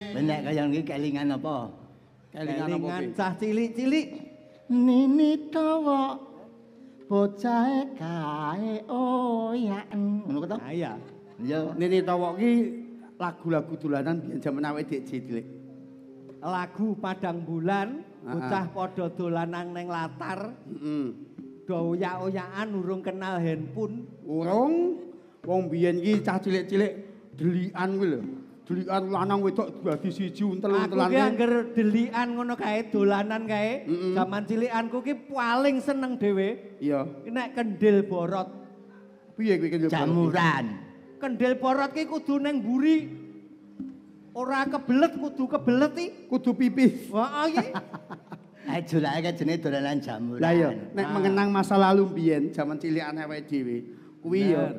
Menek kaya ngene apa? Kalingan apa? Cah cilik-cilik. Nini tawa. pocah kae oya. Oh, Ngono kata? iya. Nini tawa ki lagu-lagu dolanan biyen jaman awake dik cilik. Lagu Padang Bulan, pocah padha dolanan neng latar. Heeh. Mm -mm. Doya-oyaan urung kenal handphone. Urung wong biyen ki cah cilik-cilik delian kuwi lho. Delikan lanang wedok dadi siji untel untelan. Aku ki anger delikan ngono kae dolanan kae. Zaman cilikanku ki paling seneng dhewe. Iya. Nek kendil borot. Piye kuwi kendil borot? Jamuran. Kendil borot ki kudu ning mburi. Ora kebelet kudu kebelet iki. Kudu pipih. Heeh iki. Eh jolake jenenge dolanan jamuran. Lah iya, nek ah. mengenang masa lalu biyen Jaman cilik anak dhewe. Kuwi ya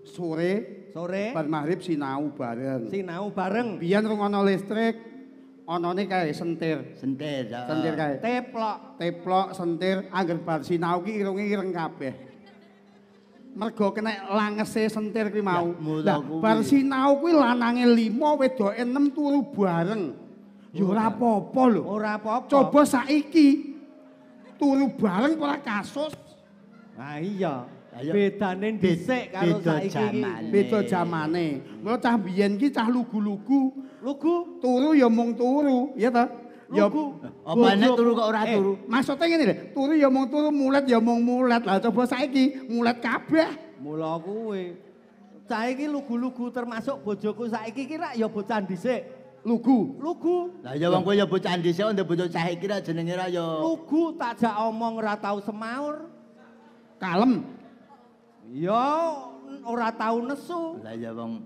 sore Sore. Pas maghrib sinau bareng. Sinau bareng. Biyen rungono listrik anane kae sentir. Sentir. sentir kae. Teplok. Teplok sentir anggen bar sinau ki irunge ireng kabeh. Mergo kena langese sentir ki mau. Lah bar sinau kuwi lanange 5 wedoke 6 turu bareng. Ya ora apa-apa lho. Ora apa Coba saiki turu bareng ora kasus. Nah iya. Bedane dhisik karo beda saiki. Beda jamane. Mula cah biyen iki cah lugu-lugu. Lugu? Turu ya mung turu, iya ta? Ya. Oh, Apane turu kok ora eh, turu? Maksudnya ngene lho, turu ya mung turu, mulet ya mung mulet. Lah coba saiki mulet kabeh. Mula kuwe. Saiki lugu-lugu termasuk bojoku saiki kira ya bocah dhisik. Lugu. Lugu. Lah ya wong kowe ya bocah dhisik ndek bocah saiki ra jenenge ra ya. Lugu tak omong ra tau semaur. Kalem. Ya ora tau nesu. Lah ya wong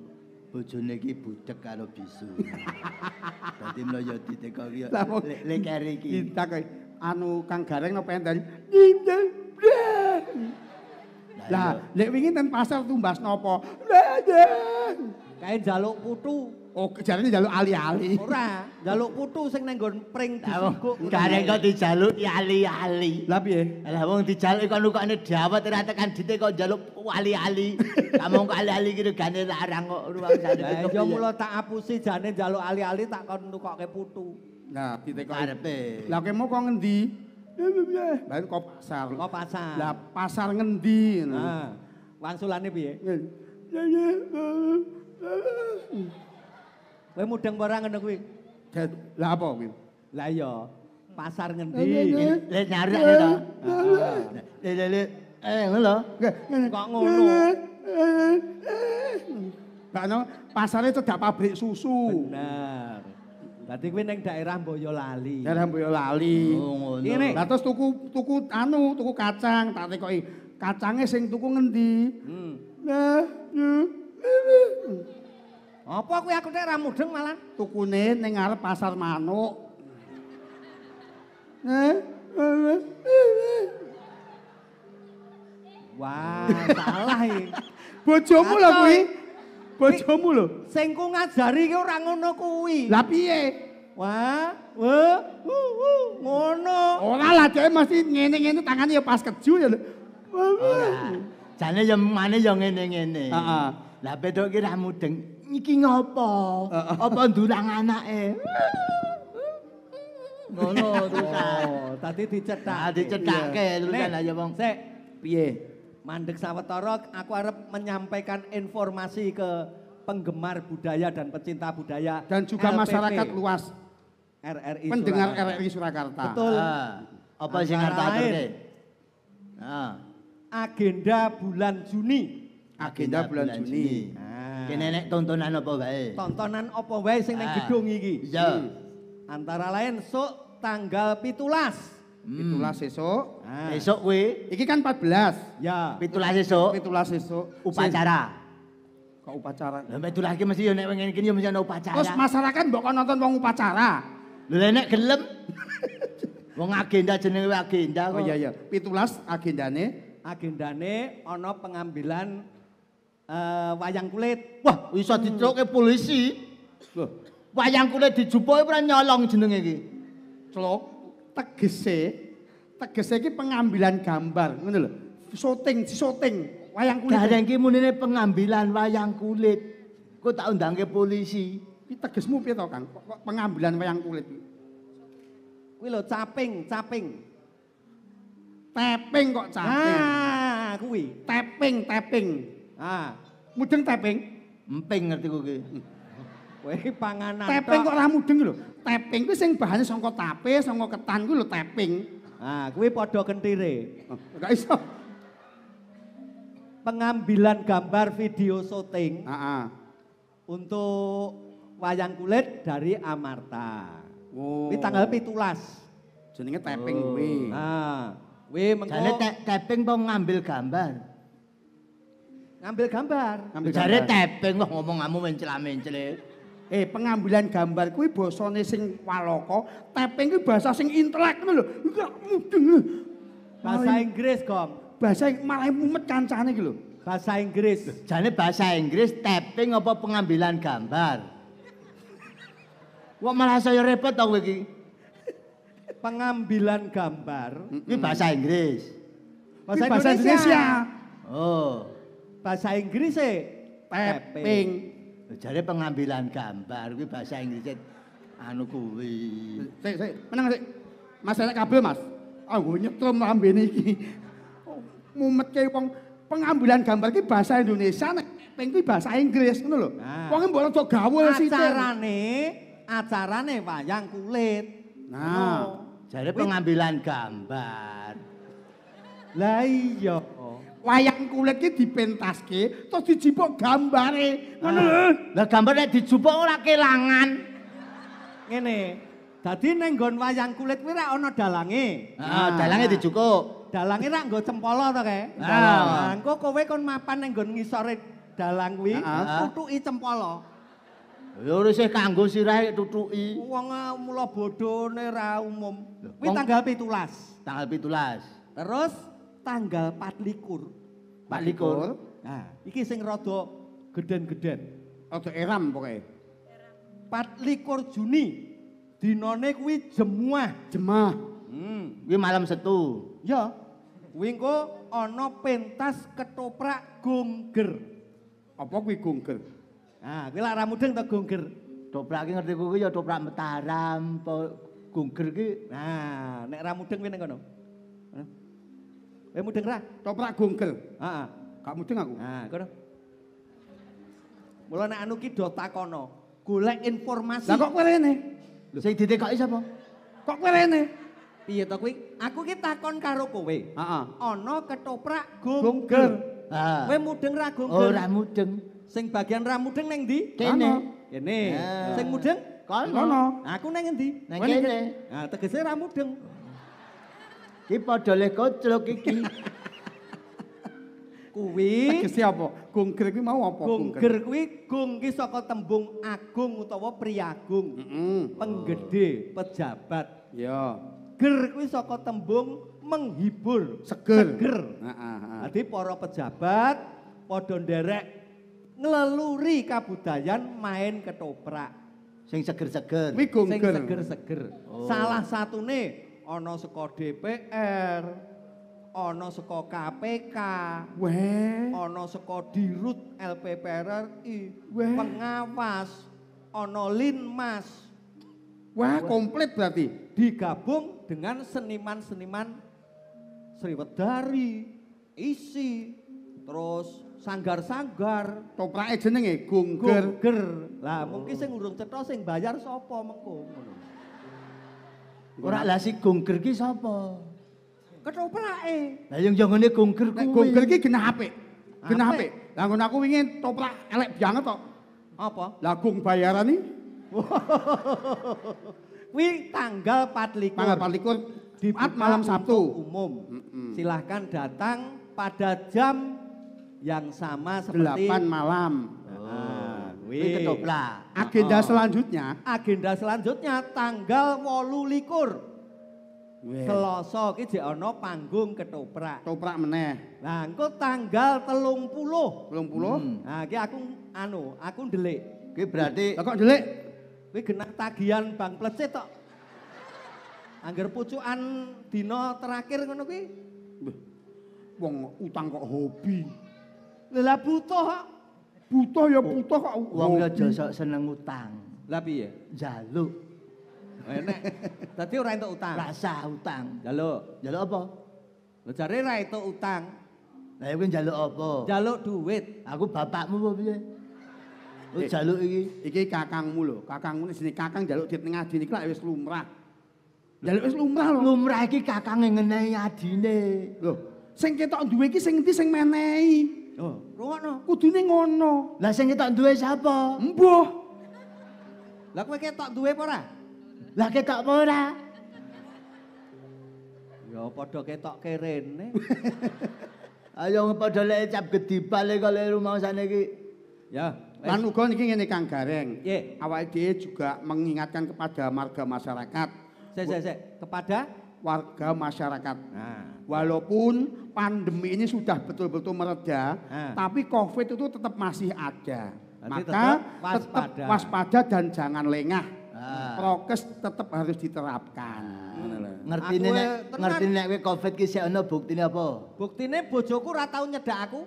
bojone iki budhek karo bisu. Dadi mloyo diteko ki ya lek kere iki. Ditak anu Kang Gareng no pendel. Nindeng. Lah lek wingi ten pasar tumbas napa? Nindeng. Kae jaluk putu. Oh, jarene njaluk ali-ali. Ora, njaluk putu sing nang nggon pring disuku. Gare kok dijaluk ali-ali. Lah piye? Lah wong dijaluk kok nukane dawet ora tekan dite kok njaluk ali-ali. Tak mau kok ali-ali kira gane larang ruang sadene. Ya mulo tak apusi jane njaluk ali-ali tak kon nukoke putu. Nah, dite kok arepe. Lah kemu kok ngendi? Eh, lah kok pasar. Kok pasar. Lah pasar ngendi? Nah. Wangsulane piye? Ya eh, ya. Eh, Kowe mudeng ora ngono kuwi. Lah apa kuwi? Lah iya. Pasar ngendi? Le nyari to. Le le le. Eh ngono. Kok ngono? Bano, pasarnya cedak pabrik susu. Benar. Berarti kuwi ning daerah Boyolali. Daerah Boyolali. Oh, ngono. Lah terus tuku tuku anu, tuku kacang, tak tekoki. Kacange sing tuku ngendi? Hmm. Nah, Apa aku aku nek ora mudeng malah tukune ning ngarep pasar manuk. Eh, eh, eh. Wah, salahin. Bojomu lho kuwi. Bojomu lho. Sing ku ngajari ki ora ngono kuwi. Lah piye? Wah, wo, wo, ngono. Oh, lah dhewe mesti ngene-ngene tangane ya pas keju ya. Ora. Jane ya mane ya ngene-ngene. Heeh. Lah bedok ki ra mudeng. iki ngopo? Apa ndurang anake? Ngono oh, tulisan. Tadi dicethak. Ah, Dicethake iya. tulisan aja, Bang. Sik, piye? Mandek sawetara aku arep menyampaikan informasi ke penggemar budaya dan pecinta budaya dan juga LPP. masyarakat luas RRI pendengar Surakarta. RRI Surakarta. Betul. Ah. Apa sing ngartakake? Nah. Agenda bulan Juni. Agenda, Agenda bulan, bulan Juni. Juni. Kene nek tontonan apa wae? Tontonan apa wae sing nang ah. gedung iki? Iya. Hmm. Antara lain sok tanggal pitulas. Hmm. Pitulas esok. Ah. Esok kuwi. Iki kan 14. Ya. Pitulas esok. Pitulas esok. Upacara. Kok upacara? Lah pitulas iki mesti yo nek wingi iki yo mesti ana upacara. Terus masyarakat mbok nonton wong upacara. Lah nek gelem. wong agenda jenenge agenda oh, kok. Oh iya iya. Pitulas agendane agendane ana pengambilan uh, wayang kulit. Wah, bisa hmm. dicelokke polisi. Loh, wayang kulit dijupuk ora nyolong jenenge iki. Celok tegese tegese iki pengambilan gambar, ngono lho. Syuting, syuting wayang kulit. Dareng iki munine pengambilan wayang kulit. Kok tak undangke polisi. Iki tegesmu piye to, Kang? Kok pengambilan wayang kulit iki? Kuwi lho caping, caping. Taping kok caping. Ah, kuwi. Taping, taping. Ah, mudeng teping. Emping ngerti kowe. Kowe panganan Teping kok ora mudeng lho. Teping kuwi sing bahane saka tape, saka ketan kuwi lho teping. Ah, kuwi padha kentire. Enggak iso. Pengambilan gambar video syuting. Ah, ah, Untuk wayang kulit dari Amarta. Oh. Ini tanggal pitulas. Jenenge teping oh. kuwi. Ah. Kuwi mengko. Jane te teping mau ngambil gambar. ngambil gambar. Ngambil gambar. Jare tepeng wah ngomong kamu mencela-mencela. Eh, pengambilan gambar kuwi basane sing waloko, tepeng kuwi bahasa sing intelek ngono lho. Eh? Bahasa Inggris, Kom. Bahasa yang malah mumet kancane iki lho. Bahasa Inggris. Jane bahasa Inggris tepeng apa pengambilan gambar? Wah malah saya repot tau iki. Pengambilan gambar, ini bahasa Inggris. Bahasa Indonesia. Indonesia. Oh. bahasa Inggris e pepping. Jadi pengambilan gambar kuwi bahasa Inggris anu kuwi. Sik sik, menang sik. Mas enak kabel, Mas. Anggo ah, nyetrum lambene iki. Mumetke wong pengambilan gambar iki bahasa Indonesia nek pepping kuwi bahasa Inggris ngono lho. Wong e mbok gawe sik. Acarane, acarane wayang kulit. Nah, jadi pengambilan gambar. Lah iya. Wayang kulit iki dipentaske terus dijipuk gambare. Ngono lho. Ah. Lah gambar nek dijupuk ora kelangan. Ngene. Dadi ning nggon wayang kulit kuwi ra ana dalange. Heeh, ah, dalange dicukup. Dalange ra nggo cempolo to kae. Nah, engko kowe kon mapan ning nggon ngisore dalang kuwi, ah, tutuki cempolo. Ya wis kanggo sirah tutuki. Wong eh, mula bodhone ra umum. Kuwi tanggal 17. Tanggal 17. Terus tanggal 24 24 nah iki sing rada geden-geden rada eram pokoke eram 24 Juni dinone kuwi jemuah jemaah hmm kuwi malam setu ya kuwi engko ana pentas ketoprak gongger apa kuwi gongger nah kuwi lara mudeng to gongger toprak iki ngerti kuwi ya toprak metaram gongger iki nah nek ra mudeng kuwi nang kono Eh mudeng ra? Toprak gongkel. Heeh. Gak mudeng aku. Ha, kono. Mula nek anu ki do takono, golek informasi. Lah kok kowe rene? Lho sing ditekoki sapa? Kok kowe rene? Piye to kuwi? Aku ki takon karo kowe. Heeh. Ana ketoprak gongkel. Ha. Kowe mudeng ra gongkel? Ora oh, mudeng. Sing bagian ra mudeng neng ndi? Kene. Kene. Sing mudeng? Kono. Aku neng ndi? Neng kene. Ha, tegese ra mudeng. Ki padha le kocok iki. Kuwi Tegese apa? Gungger kuwi mau apa? Gungger kuwi gung ki saka tembung agung utawa priagung. Mm -hmm. Penggede, pejabat. Ya. Ger kuwi saka tembung menghibur, seger. seger. Jadi para pejabat padha nderek ngleluri kabudayan main ketoprak sing seger-seger. Sing seger-seger. Oh. Salah satune ana saka DPR, ana saka KPK, weh, ana saka Dirut LPPRRI, weh, pengawas, ana Linmas. Wah, Weh. komplit berarti. Digabung dengan seniman-seniman Sriwedari, Isi, terus sanggar-sanggar toprake jenenge gungger. Gungger. Lah mungkin sing urung cetha sing bayar sapa mengko ngono. Ora lah si gongger ki sapa? Ketoplake. Lah yang jongone gongger kuwi. Gongger ki genah apik. Genah apik. Lah ngono aku wingi toplah elek banget kok. Apa? Lah gong bayaran iki. tanggal 24. Tanggal 24 dibuka malam Sabtu umum. Silahkan datang pada jam yang sama seperti 8 malam. Wih. Agenda oh. selanjutnya. Agenda selanjutnya tanggal walu likur. Seloso kita ono panggung ketoprak. Ketoprak meneh. Nah, engko tanggal telung puluh. Telung puluh. Hmm. aku anu, aku delik. Ki berarti. Hmm. Kok delik? Ki genah tagihan bang plecet tok. Angger pucuan dino terakhir ngono ki. Wong utang kok hobi. Lelah butuh butuh ya butuh kok. Wong yo aja seneng utang. Lah piye? Jaluk. Enek. Dadi ora entuk utang. Lah sah utang. Jaluk. Jaluk apa? Lah jare ra entuk utang. Lah iki jaluk apa? Jaluk duit. Aku bapakmu apa piye? Lu oh, njaluk iki. Iki kakangmu lho. Kakangmu sini kakang jaluk duit ning adine iki lak wis lumrah. Jaluk wis lumrah lho. Lumrah iki kakange ngenehi adine. Lho, sing ketok duwe iki sing endi sing menehi? Oh. Rungokno. Kudune ngono. Lah sing ketok duwe sapa? Mbuh. Lah kowe ketok duwe apa ora? Lah ketok apa ora? Ya padha ketok kerene. Ayo padha lecap cap gedipal e kale rumah sane iki. Ya. Lan uga niki ngene Kang Gareng. Nggih. Awake dhewe juga mengingatkan kepada warga masyarakat. Sik sik sik, kepada warga masyarakat. Nah, walaupun pandemi ini sudah betul-betul mereda, eh. tapi COVID itu tetap masih ada. Berarti Maka tetap waspada. waspada dan jangan lengah. Ah. Prokes tetap harus diterapkan. Ah. Ngerti ini, ngerti nek eh, COVID ki sik ana buktine apa? Buktine bojoku ora tau nyedak aku.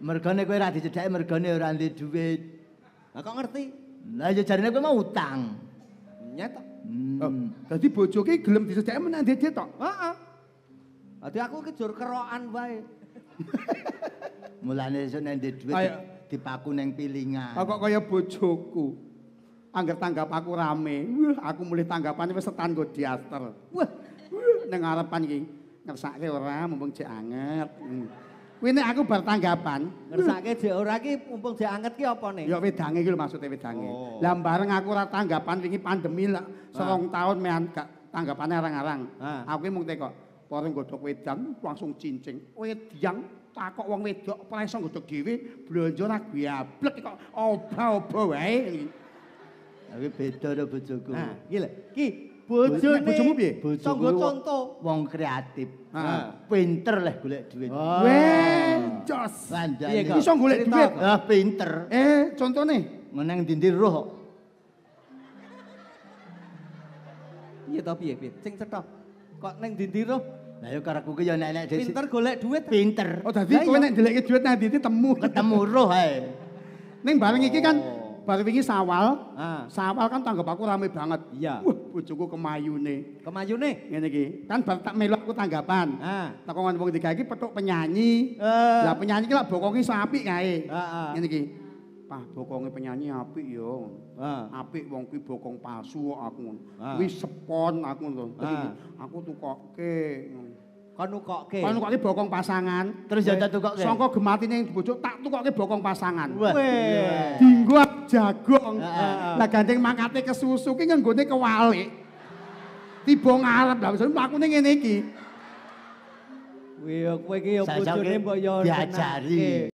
Mergane kowe ora dicedhaki mergane ora ndek duit. Lah kok ngerti? Lah ya jarine kowe mau utang. Nyata. Hmm. Oh, jadi bojoku gelem dicedhaki menang dia tok. Heeh. Dadi aku ki jur kerokan wae. Mulane iso nende dhuwit dipaku ning pilingan. Kok oh, kaya bojoku. Angger tanggap aku rame. Wah, aku mulih tanggapan wis setan go diaster. Wah, ning arepan iki ngersake ora mumpung jek anget. Hmm. Kuwi hmm. aku bar tanggapan. Ngersake jek ora ki mumpung jek anget ki opone? Ya wedange iki lho maksude wedange. Oh. Lah bareng aku ora tanggapan wingi pandemi lah. Serong nah. tahun mehan gak tanggapane arang-arang. Nah. Aku mung teko, Paring godhok wedang langsung cincing. Wedang takok wong wedok preso godhok dhewe blonjo ra gableg kok oba-oba wae. Tapi beda karo bojoku. Nah, iki lho. Ki bojone bojomu piye? Tonggo Wong kreatif. Ha. Pinter lah golek duit. Wencos. Ah. Iso golek duit. Lah pinter. Eh, contone meneng dindi roh. Iya tapi ya, cing cetok. kok neng dindi roh? Nah yuk karaku ke yuk nenek Pinter golek duit. Pinter. Oh jadi kue neng dilek duit neng dindi temu. Ketemu roh hei. Neng bareng iki kan, oh. bareng iki sawal. Sawal kan tanggap aku rame banget. Wah bujuku kemayu nih. Kemayu nih? Kan baru tak melok aku tanggapan. Ha. Tak ngomong tiga iki petuk penyanyi. Eh. Lah penyanyi kila bokongi sapi ngai. Ha ha. ah bokonge penyanyi apik ya ah. apik wong kuwi bokong palsu aku ah. kuwi ah. aku to ah. aku tukokke kan tukokke kan tukokke bokong pasangan terus jajan tukokke sangka gematine bojok tak tukokke bokong pasangan weh dinggo jagong ah, lah ganteng mangkate kesusu ki nggone kewalik tiba ngarep lah maksudnya aku ini ngene iki Wih, kue kue bojone mbok yo diajari.